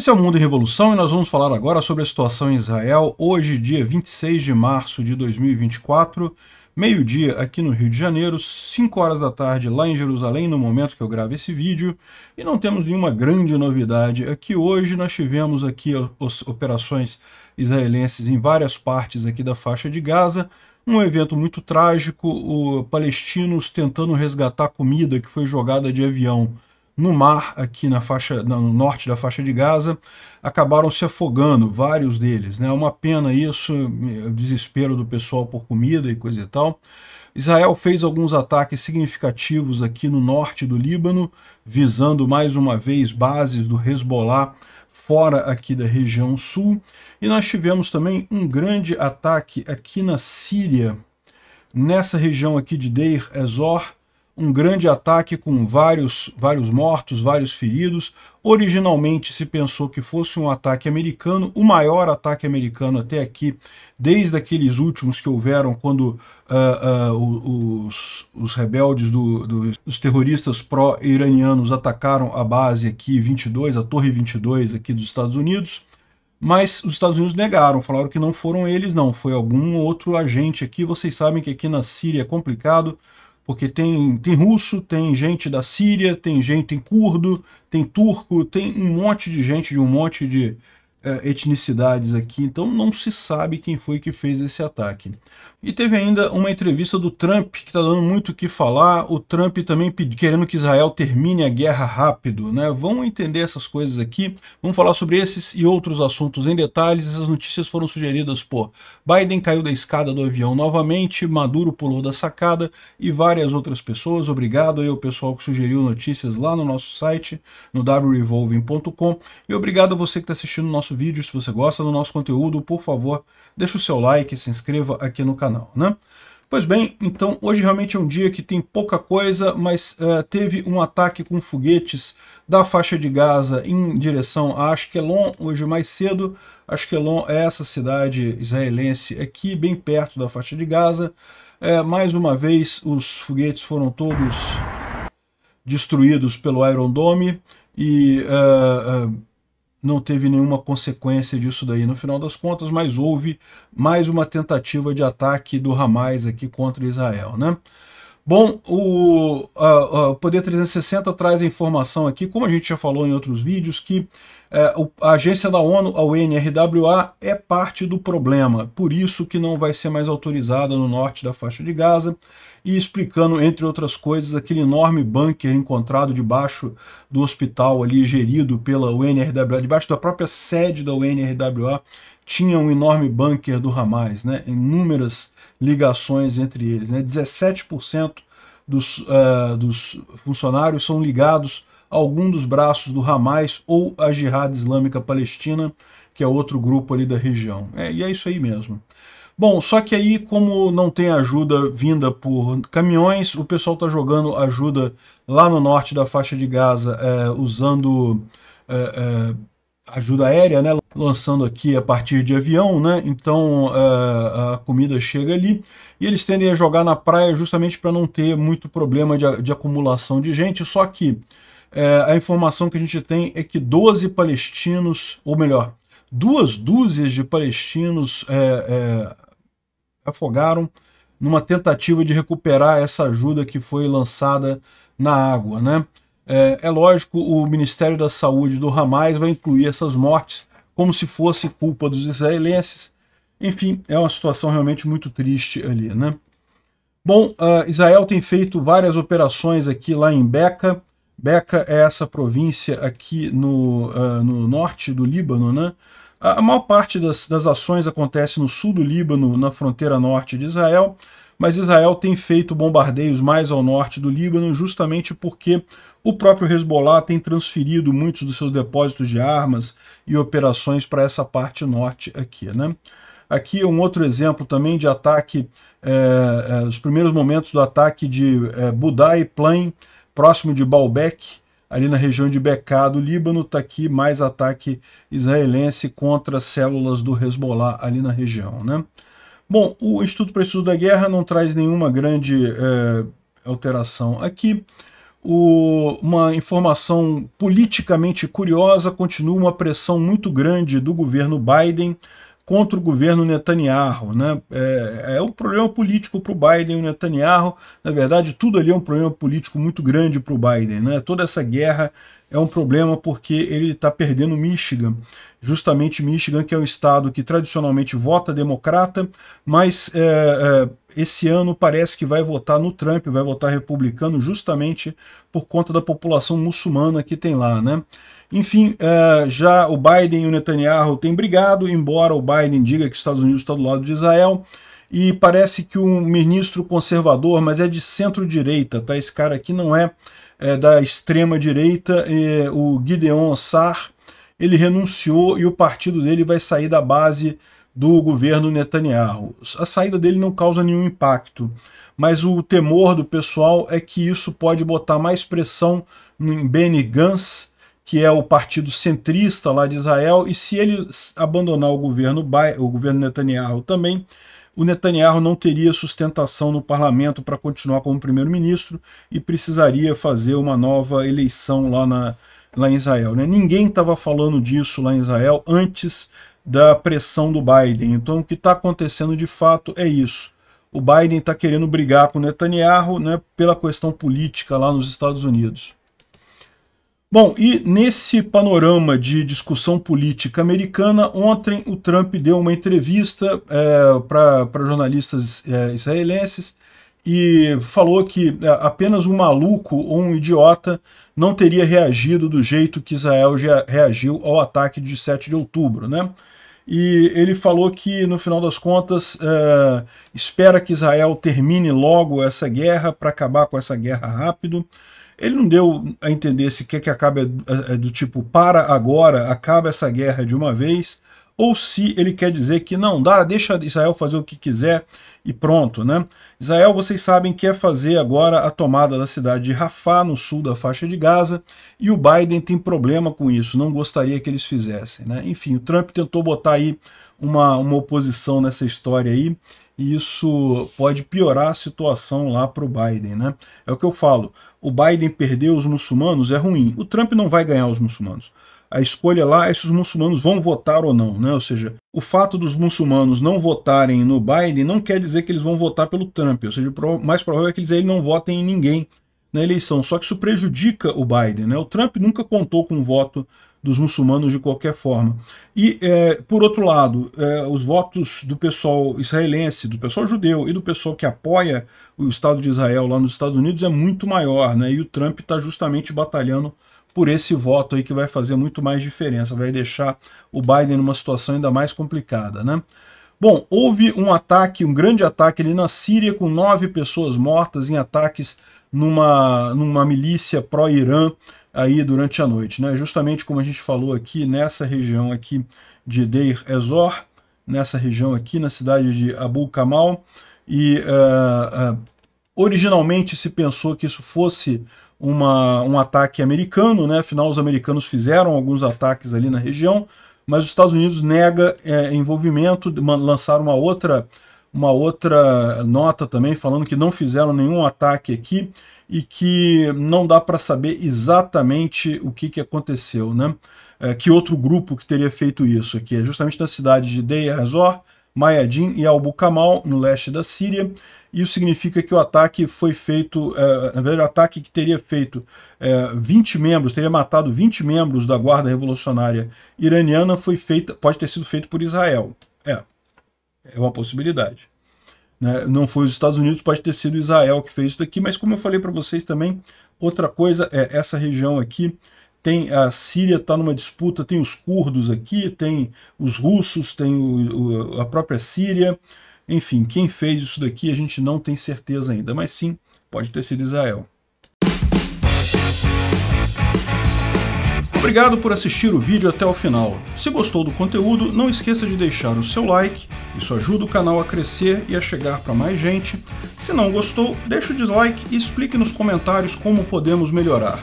Esse é o Mundo em Revolução e nós vamos falar agora sobre a situação em Israel hoje, dia 26 de março de 2024, meio-dia aqui no Rio de Janeiro, 5 horas da tarde lá em Jerusalém, no momento que eu gravo esse vídeo. E não temos nenhuma grande novidade aqui hoje, nós tivemos aqui as operações israelenses em várias partes aqui da faixa de Gaza, um evento muito trágico, o palestinos tentando resgatar comida que foi jogada de avião no mar aqui na faixa no norte da faixa de Gaza acabaram se afogando vários deles né uma pena isso desespero do pessoal por comida e coisa e tal Israel fez alguns ataques significativos aqui no norte do Líbano visando mais uma vez bases do Hezbollah fora aqui da região sul e nós tivemos também um grande ataque aqui na Síria nessa região aqui de Deir Ezor um grande ataque com vários, vários mortos, vários feridos. Originalmente se pensou que fosse um ataque americano, o maior ataque americano até aqui, desde aqueles últimos que houveram quando uh, uh, os, os, rebeldes, do, do, os terroristas pró-iranianos atacaram a base aqui 22, a Torre 22 aqui dos Estados Unidos. Mas os Estados Unidos negaram, falaram que não foram eles, não, foi algum outro agente aqui. Vocês sabem que aqui na Síria é complicado, porque tem, tem russo, tem gente da Síria, tem gente, tem curdo, tem turco, tem um monte de gente de um monte de é, etnicidades aqui, então não se sabe quem foi que fez esse ataque. E teve ainda uma entrevista do Trump, que está dando muito o que falar, o Trump também querendo que Israel termine a guerra rápido. Né? Vamos entender essas coisas aqui, vamos falar sobre esses e outros assuntos em detalhes. Essas notícias foram sugeridas por Biden caiu da escada do avião novamente, Maduro pulou da sacada e várias outras pessoas. Obrigado aí ao pessoal que sugeriu notícias lá no nosso site, no wrevolving.com. E obrigado a você que está assistindo o nosso vídeo. Se você gosta do nosso conteúdo, por favor, deixa o seu like, se inscreva aqui no canal canal, né? Pois bem, então hoje realmente é um dia que tem pouca coisa, mas uh, teve um ataque com foguetes da faixa de Gaza em direção a Ashkelon, hoje mais cedo. Ashkelon é essa cidade israelense aqui, bem perto da faixa de Gaza. É, mais uma vez, os foguetes foram todos destruídos pelo Iron Dome e... Uh, uh, não teve nenhuma consequência disso daí no final das contas, mas houve mais uma tentativa de ataque do Hamas aqui contra Israel, né? Bom, o a, a Poder 360 traz a informação aqui, como a gente já falou em outros vídeos, que é, a agência da ONU, a UNRWA, é parte do problema, por isso que não vai ser mais autorizada no norte da faixa de Gaza, e explicando, entre outras coisas, aquele enorme bunker encontrado debaixo do hospital ali, gerido pela UNRWA, debaixo da própria sede da UNRWA, tinha um enorme bunker do Hamas, né? inúmeras ligações entre eles. Né? 17% dos, uh, dos funcionários são ligados algum dos braços do Hamas ou a Jihad Islâmica Palestina, que é outro grupo ali da região. É, e é isso aí mesmo. Bom, só que aí, como não tem ajuda vinda por caminhões, o pessoal está jogando ajuda lá no norte da faixa de Gaza, é, usando é, é, ajuda aérea, né? lançando aqui a partir de avião, né? então é, a comida chega ali, e eles tendem a jogar na praia justamente para não ter muito problema de, de acumulação de gente, só que é, a informação que a gente tem é que 12 palestinos, ou melhor, duas dúzias de palestinos é, é, afogaram numa tentativa de recuperar essa ajuda que foi lançada na água. Né? É, é, lógico, o Ministério da Saúde do Hamas vai incluir essas mortes como se fosse culpa dos israelenses. Enfim, é uma situação realmente muito triste ali, né? Bom, ah, Israel tem feito várias operações aqui lá em Beca. Beca é essa província aqui no, uh, no norte do Líbano, né? A maior parte das, das ações acontece no sul do Líbano, na fronteira norte de Israel, mas Israel tem feito bombardeios mais ao norte do Líbano justamente porque o próprio Hezbollah tem transferido muitos dos seus depósitos de armas e operações para essa parte norte aqui. Né? Aqui um outro exemplo também de ataque, é, é, os primeiros momentos do ataque de é, Budai Plain, próximo de Baalbek, ali na região de do Líbano, está aqui mais ataque israelense contra células do Hezbollah ali na região. Né? Bom, o Instituto para Estudo da Guerra não traz nenhuma grande é, alteração aqui. O, uma informação politicamente curiosa, continua uma pressão muito grande do governo Biden contra o governo Netanyahu. Né? É, é um problema político para o Biden o Netanyahu. Na verdade, tudo ali é um problema político muito grande para o Biden. Né? Toda essa guerra é um problema porque ele está perdendo Michigan justamente Michigan, que é um estado que tradicionalmente vota democrata, mas é, é, esse ano parece que vai votar no Trump, vai votar republicano, justamente por conta da população muçulmana que tem lá, né? Enfim, é, já o Biden e o Netanyahu têm brigado, embora o Biden diga que os Estados Unidos estão do lado de Israel, e parece que um ministro conservador, mas é de centro-direita, tá? Esse cara aqui não é, é da extrema-direita, é, o Gideon Sar, ele renunciou e o partido dele vai sair da base do governo Netanyahu. A saída dele não causa nenhum impacto, mas o temor do pessoal é que isso pode botar mais pressão em Benny Gantz, que é o partido centrista lá de Israel, e se ele abandonar o governo, o governo Netanyahu também, o Netanyahu não teria sustentação no parlamento para continuar como primeiro-ministro e precisaria fazer uma nova eleição lá na, lá em Israel. Né? Ninguém estava falando disso lá em Israel antes da pressão do Biden. Então o que está acontecendo de fato é isso. O Biden está querendo brigar com Netanyahu né, pela questão política lá nos Estados Unidos. Bom, e nesse panorama de discussão política americana, ontem o Trump deu uma entrevista é, eh, para jornalistas é, israelenses e falou que é, apenas um maluco ou um idiota não teria reagido do jeito que Israel já reagiu ao ataque de 7 de outubro, né? E ele falou que, no final das contas, é, espera que Israel termine logo essa guerra para acabar com essa guerra rápido. Ele não deu a entender se quer que acabe é, é do tipo para agora, acaba essa guerra de uma vez, ou se ele quer dizer que não dá, deixa Israel fazer o que quiser e pronto, né? Israel, vocês sabem, quer é fazer agora a tomada da cidade de Rafah, no sul da faixa de Gaza, e o Biden tem problema com isso, não gostaria que eles fizessem, né? Enfim, o Trump tentou botar aí uma, uma oposição nessa história aí, e isso pode piorar a situação lá para o Biden, né? É o que eu falo, o Biden perder os muçulmanos é ruim, o Trump não vai ganhar os muçulmanos a escolha lá é se os muçulmanos vão votar ou não, né? Ou seja, o fato dos muçulmanos não votarem no Biden não quer dizer que eles vão votar pelo Trump, ou seja, o mais provável é que eles aí não votem em ninguém na eleição, só que isso prejudica o Biden, né? O Trump nunca contou com o voto dos muçulmanos de qualquer forma. E, é, por outro lado, é, os votos do pessoal israelense, do pessoal judeu e do pessoal que apoia o Estado de Israel lá nos Estados Unidos é muito maior, né? E o Trump está justamente batalhando por esse voto aí que vai fazer muito mais diferença, vai deixar o Biden numa situação ainda mais complicada, né? Bom, houve um ataque, um grande ataque ali na Síria com nove pessoas mortas em ataques numa, numa milícia pró-Irã aí durante a noite, né? Justamente como a gente falou aqui nessa região aqui de Deir Ezor, nessa região aqui na cidade de Abu Kamal e uh, uh, originalmente se pensou que isso fosse uma, um ataque americano, né? afinal os americanos fizeram alguns ataques ali na região, mas os Estados Unidos nega é, envolvimento, lançaram uma outra, uma outra nota também falando que não fizeram nenhum ataque aqui e que não dá para saber exatamente o que, que aconteceu, né? É, que outro grupo que teria feito isso aqui? É justamente na cidade de Deir Azor, Mayadin e Al-Bukamal, no leste da Síria. Isso significa que o ataque foi feito, é, na verdade, o ataque que teria feito é, 20 membros, teria matado 20 membros da Guarda Revolucionária iraniana, foi feita, pode ter sido feito por Israel. É, é uma possibilidade. Né? Não foi os Estados Unidos, pode ter sido Israel que fez isso daqui, mas como eu falei para vocês também, outra coisa é essa região aqui, tem a Síria está numa disputa, tem os curdos aqui, tem os russos, tem o, o, a própria Síria. Enfim, quem fez isso daqui a gente não tem certeza ainda, mas sim, pode ter sido Israel. Obrigado por assistir o vídeo até o final. Se gostou do conteúdo, não esqueça de deixar o seu like, isso ajuda o canal a crescer e a chegar para mais gente. Se não gostou, deixa o dislike e explique nos comentários como podemos melhorar.